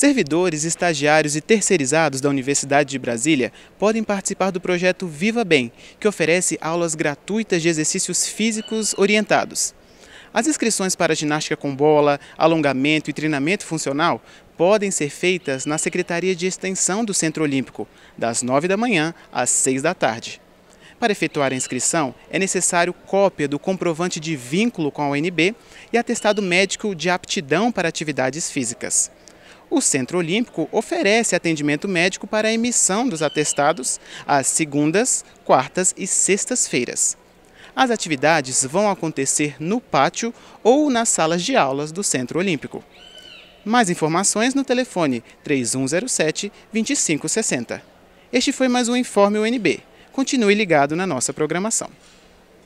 Servidores, estagiários e terceirizados da Universidade de Brasília podem participar do projeto Viva Bem, que oferece aulas gratuitas de exercícios físicos orientados. As inscrições para ginástica com bola, alongamento e treinamento funcional podem ser feitas na Secretaria de Extensão do Centro Olímpico, das 9 da manhã às 6 da tarde. Para efetuar a inscrição, é necessário cópia do comprovante de vínculo com a UNB e atestado médico de aptidão para atividades físicas. O Centro Olímpico oferece atendimento médico para a emissão dos atestados às segundas, quartas e sextas-feiras. As atividades vão acontecer no pátio ou nas salas de aulas do Centro Olímpico. Mais informações no telefone 3107 2560. Este foi mais um Informe UNB. Continue ligado na nossa programação.